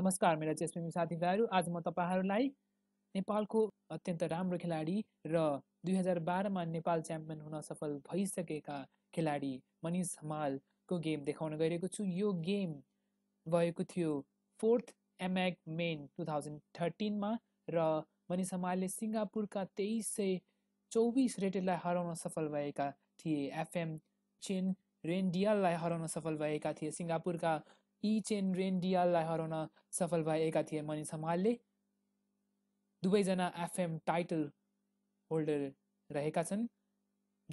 नमस्कार मेरा प्रेमी साथीभाइहरू आज म तपाईँहरूलाई नेपालको अत्यन्त राम्रो खेलाडी र दुई हजार बाह्रमा नेपाल च्याम्पियन हुन सफल भइसकेका खेलाडी मनिष हमालको गेम देखाउन गइरहेको छु यो गेम भएको थियो फोर्थ एमएक मेन टु थाउजन्ड थर्टिनमा र मनिष हमालले सिङ्गापुरका तेइस सय चौबिस रेटेडलाई हराउन सफल भएका थिए एफएम चेन रेन्डियललाई हराउन सफल भएका थिए सिङ्गापुरका यी चेन रेन्डियाललाई हराउन सफल भएका थिए मनिष हमालले दुवैजना एफएम टाइटल होल्डर रहेका छन्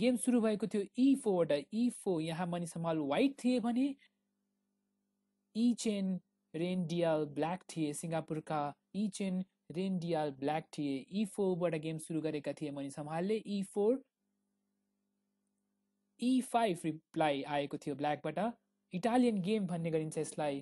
गेम सुरु भएको थियो ई e फोरबाट ई e फोर यहाँ मनिष हमाल वाइट थिए भने इचेन चेन रेन्डियाल ब्ल्याक थिए सिङ्गापुरका इचेन चेन रेन्डियाल ब्ल्याक थिए ई e फोरबाट गेम सुरु गरेका थिए मनिष हमालले E four E five reply आएको थियो ब्ल्याकबाट इटालियन गेम भन्ने गरिन्छ यसलाई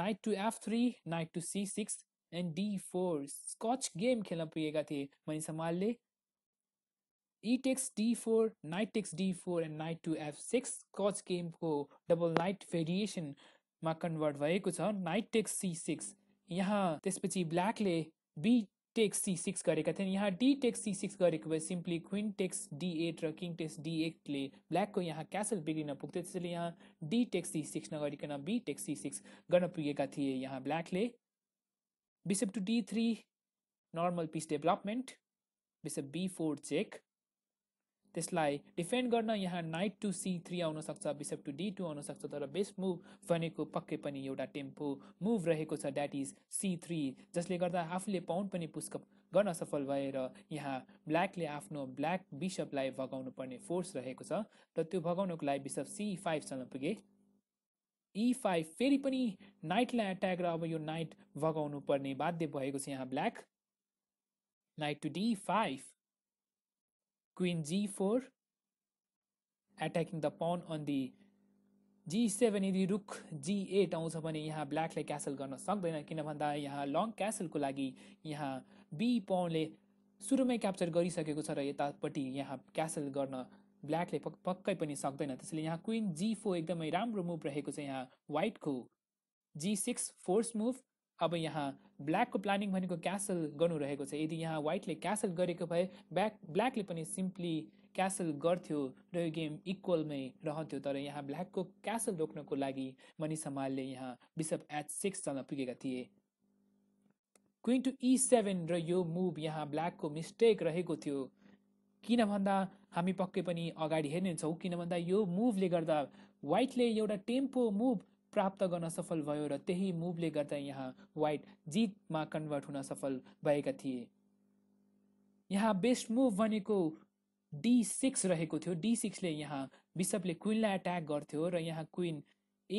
knight to F three knight to C six and D four scotch game खेल्न पुगेका थिए मनिसम्मालले मालले E takes D four knight takes D four and knight to F six scotch गेमको डबल नाइट भेरिएसनमा कन्भर्ट भएको छ नाइट टेक्स सी सिक्स यहाँ त्यसपछि ब्ल्याकले बी takes सी गरेका थिएँ यहाँ डी टेक्स c6 गरेको भए सिम्पली क्विन टेक्स एट र किङ टेक्स d8 ले ब्ल्याकको यहाँ क्यासल बिग्रिन पुग्थ्यो त्यसैले यहाँ डी टेक्स सिक्स नगरिकन बी टेक्स सिक्स गर्न पुगेका थिए यहाँ ब्ल्याकले bishop to three normal piece development bishop four check त्यसलाई डिफेन्ड गर्न यहाँ नाइट टु सी थ्री आउनसक्छ बिसप टु डी टू आउनसक्छ तर बेस्ट मुभ भनेको पक्कै पनि एउटा टेम्पो मुभ रहेको छ द्याट इज सी थ्री जसले गर्दा आफूले पाउन्ड पनि पुस्क गर्न सफल भएर यहाँ ब्ल्याकले आफ्नो ब्ल्याक बिसपलाई भगाउनु पर्ने फोर्स रहेको छ र त्यो भगाउनको लागि बिसप सी फाइभसम्म पुगे ई e फाइभ फेरि पनि नाइटलाई एट्याक र अब यो नाइट भगाउनु पर्ने बाध्य भएको छ यहाँ black knight to D five queen g4 attacking the pawn on the g7 यदि रुख g8 आउँछ भने यहाँ ब्ल्याकले क्यासल गर्न सक्दैन किन भन्दा यहाँ लङ क्यासलको लागि यहाँ बी पाउनले सुरुमै क्याप्चर गरिसकेको छ र यतापट्टि यहाँ क्यासल गर्न ब्ल्याकले ले पक्कै पनि सक्दैन त्यसैले यहाँ क्विन जी फोर एकदमै राम्रो मुभ रहेको छ यहाँ वाइटको जी सिक्स फोर्स मुभ अब यहाँ ब्ल्याकको प्लानिङ भनेको क्यासल गर्नु रहेको छ यदि यहाँ वाइटले क्यासल गरेको भए ब्ल्याक ब्ल्याकले पनि सिम्पली क्यासल गर्थ्यो र यो गेम इक्वलमै रहन्थ्यो तर यहाँ ब्ल्याकको क्यासल रोक्नको लागि मालले यहाँ बिसप एच सिक्ससम्म पुगेका थिए क्विन टु ई सेभेन र यो मुभ यहाँ ब्ल्याकको मिस्टेक रहेको थियो किन भन्दा हामी पक्कै पनि अगाडि हेर्नेछौँ किन भन्दा यो मुभले गर्दा वाइटले एउटा टेम्पो मुभ प्राप्त गर्न सफल भयो र त्यही मुभले गर्दा यहाँ वाइट जितमा कन्भर्ट हुन सफल भएका थिए यहाँ बेस्ट मुभ भनेको डी सिक्स रहेको थियो डी सिक्सले यहाँ बिसपले क्विनलाई एट्याक गर्थ्यो र यहाँ क्विन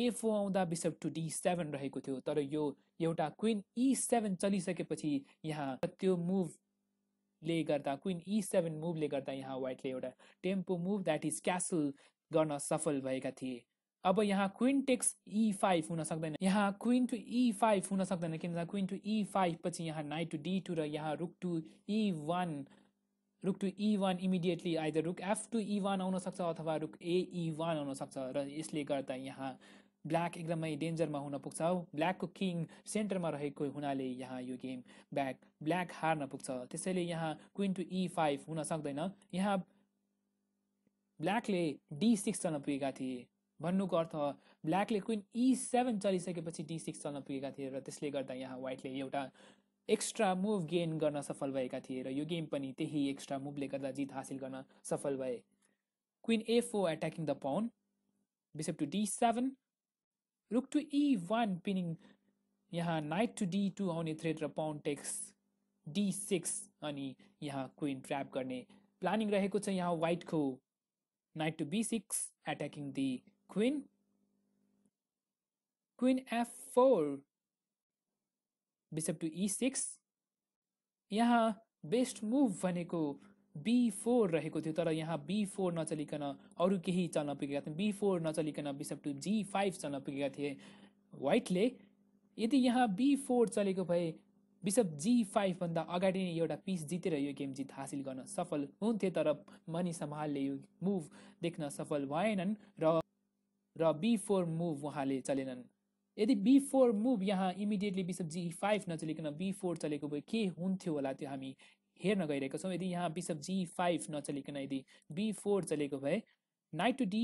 ए फोर आउँदा बिसप टु डी सेभेन रहेको थियो तर यो एउटा क्विन ई सेभेन चलिसकेपछि यहाँ त्यो मुभले गर्दा क्विन ई सेभेन मुभले गर्दा यहाँ वाइटले एउटा tempo move that is castle गर्न सफल भएका थिए अब यहाँ क्विन टेक्स ई फाइभ हुन सक्दैन यहाँ क्विन टु ई फाइभ हुन सक्दैन किन क्विन टु ई फाइभ पछि यहाँ नाइट टु डी टू र यहाँ rook to E one rook to E one immediately either rook F to E one आउनसक्छ अथवा रुक ए ई e वान आउनसक्छ र यसले गर्दा यहाँ ब्ल्याक एकदमै डेन्जरमा हुन पुग्छ ब्ल्याकको किङ सेन्टरमा रहेको हुनाले यहाँ यो गेम ब्याक ब्ल्याक हार्न पुग्छ त्यसैले यहाँ क्विन टु ई फाइभ हुन सक्दैन यहाँ ब्ल्याकले डी सिक्स चल्न पुगेका थिए भन्नुको अर्थ ब्ल्याकले क्विन ई सेभेन चलिसकेपछि डी सिक्स चल्न पुगेका थिए र त्यसले गर्दा यहाँ वाइटले एउटा एक्स्ट्रा मुभ गेन गर्न सफल भएका थिए र यो गेम पनि त्यही एक्स्ट्रा मुभले गर्दा जित हासिल गर्न सफल भए queen A four attacking the pawn bishop to D seven rook to E one pinning यहाँ नाइट टु डी टू आउने थ्रेड र पाउन टेक्स डी सिक्स अनि यहाँ क्विन ट्र्याप गर्ने प्लानिङ रहेको छ यहाँ वाइटको knight to B six attacking the Queen Queen f4 bishop to E six यहाँ बेस्ट मुभ भनेको बी फोर रहेको थियो तर यहाँ बी फोर नचलिकन अरू केही चल्न पुगेका थिए बी फोर नचलिकन बिसप टु जी फाइभ चल्न पुगेका थिए वाइटले यदि यहाँ बी फोर चलेको भए बिसप जी फाइभभन्दा अगाडि नै एउटा पिस जितेर यो गेम जित हासिल गर्न सफल हुन्थे तर मनी सम्हालले यो मुभ देख्न सफल भएनन् र र बी फोर मुभ उहाँले चलेनन् यदि बी फोर मुभ यहाँ इमिडिएटली बिसप जी फाइभ नचलिकन बी फोर चलेको भए के हुन्थ्यो होला त्यो हामी हेर्न गइरहेका छौँ यदि यहाँ बिसप जी फाइभ नचलिकन यदि बी फोर चलेको भए knight to D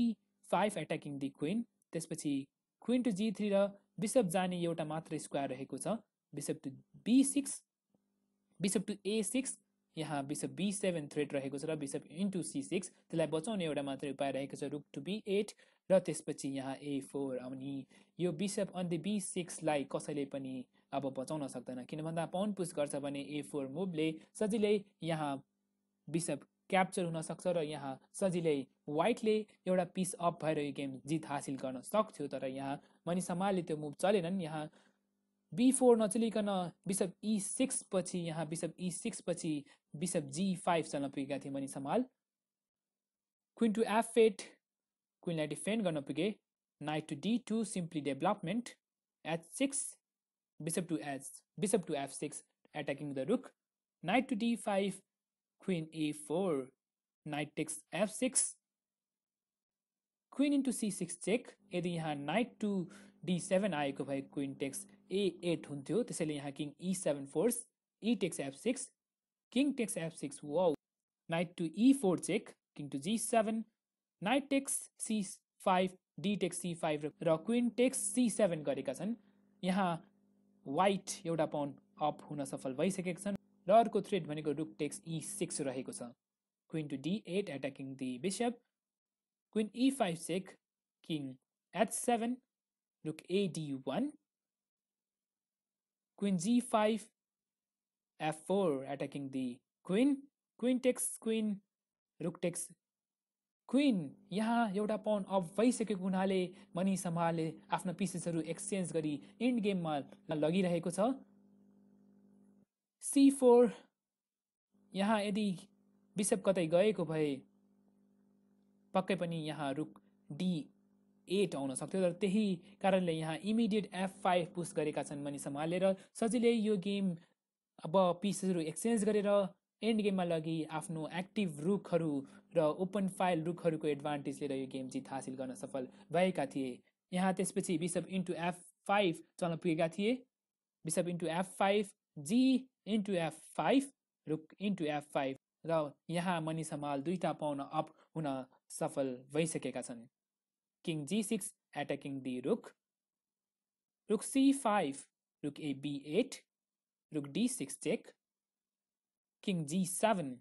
five attacking the queen त्यसपछि क्विन टु जी थ्री र बिसप जाने एउटा मात्र स्क्वायर रहेको छ bishop to B six bishop to A six यहाँ बिसप बी सेभेन थ्रेड रहेको छ र बिसप इन्टु सी सिक्स त्यसलाई बचाउने एउटा मात्र उपाय रहेको छ रुक टु बी एट र त्यसपछि यहाँ ए फोर अनि यो बिसप अन्त बी सिक्सलाई कसैले पनि अब बचाउन सक्दैन किन भन्दा पाउन्ड पुस गर्छ भने ए फोर मुभले सजिलै यहाँ बिसप क्याप्चर हुनसक्छ र यहाँ सजिलै वाइटले एउटा पिस अप भएर यो गेम जित हासिल गर्न सक्थ्यो तर यहाँ मनिसामाले त्यो मुभ चलेनन् यहाँ बी फोर नचलिकन बिसप ई सिक्स पछि यहाँ बिसप ई सिक्स पछि बिसप जी फाइभ चल्न पुगेका थिए मनिसामाल queen to F eight queen knight defend gun up knight to d2 simply development at 6 bishop to s bishop to f6 attacking the rook knight to d5 queen a4 knight takes f6 queen into c6 check edi yahan knight to d7 aayeko bhai queen takes a8 hunthyo tesele yahan king e7 force e takes f6 king takes f6 wow knight to e4 check king to g7 knight takes C five D takes C five र queen takes C seven गरेका छन् यहाँ white एउटा पाउन up हुन सफल भइसकेका छन् र अर्को थ्रेड भनेको रुक टेक्स ई सिक्स रहेको छ queen to D eight attacking the bishop queen E five check king H seven rook A D one queen G five F four attacking the queen queen takes queen rook takes queen यहाँ एउटा pound of भइसकेको हुनाले money समाहले आफ्ना पिसेसहरू exchange गरी end गेममा लगिरहेको छ C four यहाँ यदि बिसप कतै गएको भए पक्कै पनि यहाँ रुख डी एट आउन सक्थ्यो तर त्यही कारणले यहाँ इमिडिएट एफ फाइभ पुस गरेका छन् मनी र सजिलै यो गेम अब पिसेसहरू एक्सचेन्ज गरेर एन्ड गेममा लगि आफ्नो एक्टिभ रुखहरू र ओपन फाइल रुखहरूको एडभान्टेज लिएर यो गेम जित हासिल गर्न सफल भएका थिए यहाँ त्यसपछि बिसप इन्टु एफ फाइभ चल्न पुगेका थिए bishop into F five G into F five rook into F five र यहाँ मनिसमाल दुईटा पाउन अप हुन सफल भइसकेका छन् king G six attacking the rook rook C five rook A B eight rook D six check king g7,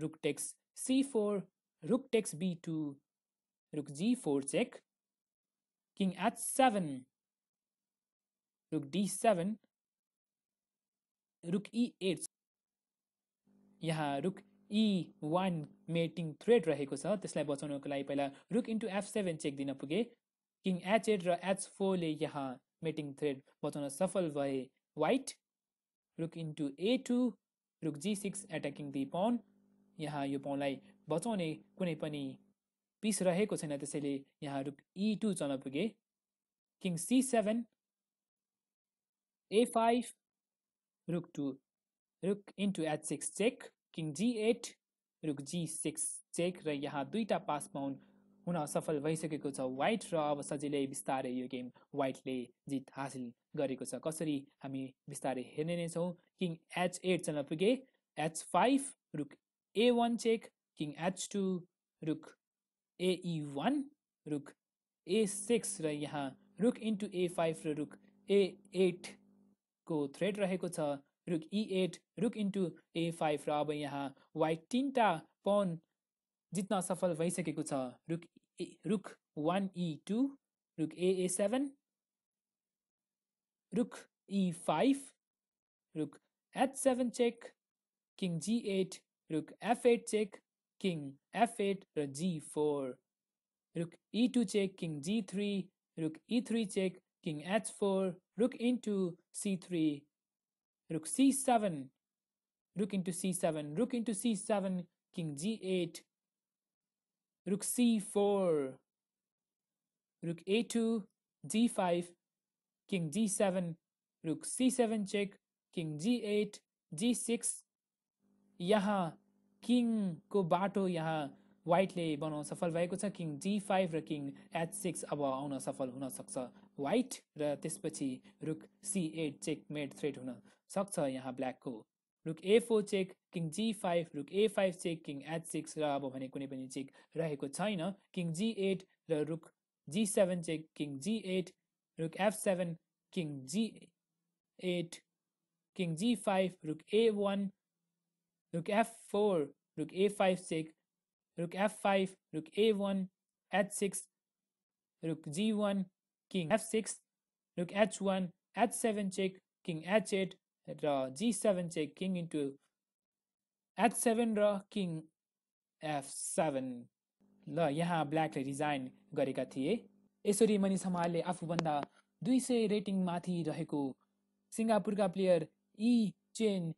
rook takes c4, rook takes b2, rook g4 check, king h7, rook d7, रुक e8 यहाँ रुक ई one mating thread रहेको छ त्यसलाई बचाउनको लागि पहिला रुक इन्टु एफ सेभेन चेक दिन पुगे किङ एच र एच फोरले यहाँ मेटिङ थ्रेड बचाउन सफल भए वाइट रुक इन्टु ए टू रुक जी सिक्स एट्याकिङ दि पाउन यहाँ यो पाउनलाई बचाउने कुनै पनि पिस रहेको छैन त्यसैले यहाँ रुक ई e टू चल्न पुगे king C seven A five rook two rook into H six check king G eight rook G six check र यहाँ दुईवटा पास पाउन हुन सफल भइसकेको छ वाइट र अब सजिलै बिस्तारै यो गेम वाइटले जित हासिल गरेको छ कसरी हामी बिस्तारै हेर्ने नै छौँ किङ एच एटसम्म पुगे H five rook A one check king H two rook A one रुख ए सिक्स र यहाँ रुख इन्टु ए फाइभ र रुख ए एटको थ्रेड रहेको छ rook E e eight rook into A five र अब यहाँ वाइट तिनवटा पन जित्न सफल भइसकेको छ रुख rook 1 e2 rook a a7 rook e5 rook h7 check king g8 rook f8 check king f8 g4 rook e2 check king g3 rook e3 check king h4 rook into c3 rook c7 rook into c7 rook into c7 king g8 रुख C four rook A two G five king G seven rook C check king G eight G six यहाँ किङको बाटो यहाँ वाइटले बनाउन सफल भएको छ किङ जी फाइभ र किङ एच सिक्स अब आउन सफल हुनसक्छ वाइट र त्यसपछि rook C eight check mate threat हुन सक्छ यहाँ ब्ल्याकको rook A four check king G five rook A five check king H six र अब भने कुनै पनि चेक रहेको छैन किङ जी एट र rook G seven check king G eight rook F seven king G eight king G five rook A one rook F four rook A five check rook F five rook A one H six rook G one king F six rook H one H seven check king H eight र G seven चाहिँ king into H seven र king F seven ल यहाँ ब्ल्याकले resign गरेका थिए यसरी मनिसमाले आफूभन्दा दुई सय रेटिङ माथि रहेको सिङ्गापुरका प्लेयर ई चेन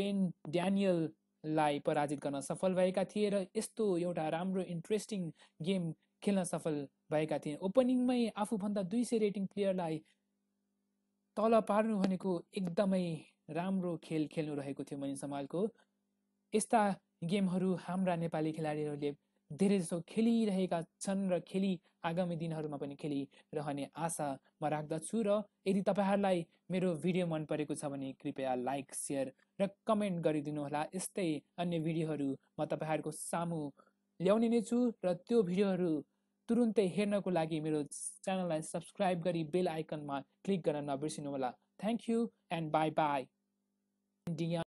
रेन ड्यानियललाई पराजित गर्न सफल भएका थिए र यस्तो एउटा राम्रो इन्ट्रेस्टिङ गेम खेल्न सफल भएका थिए ओपनिङमै आफूभन्दा दुई सय रेटिङ प्लेयरलाई तल पार्नु भनेको एकदमै राम्रो खेल खेल्नु रहेको थियो मैले समालको यस्ता गेमहरू हाम्रा नेपाली खेलाडीहरूले धेरै जसो खेलिरहेका छन् र खेली आगामी दिनहरूमा पनि खेलिरहने आशा म राख्दछु र यदि तपाईँहरूलाई मेरो भिडियो मन परेको छ भने कृपया लाइक सेयर र कमेन्ट गरिदिनुहोला यस्तै अन्य भिडियोहरू म तपाईँहरूको सामु ल्याउने नै छु र त्यो भिडियोहरू तुरुन्तै हेर्नको लागि मेरो च्यानललाई सब्सक्राइब गरी बेल आइकनमा क्लिक गर्न होला thank you and bye by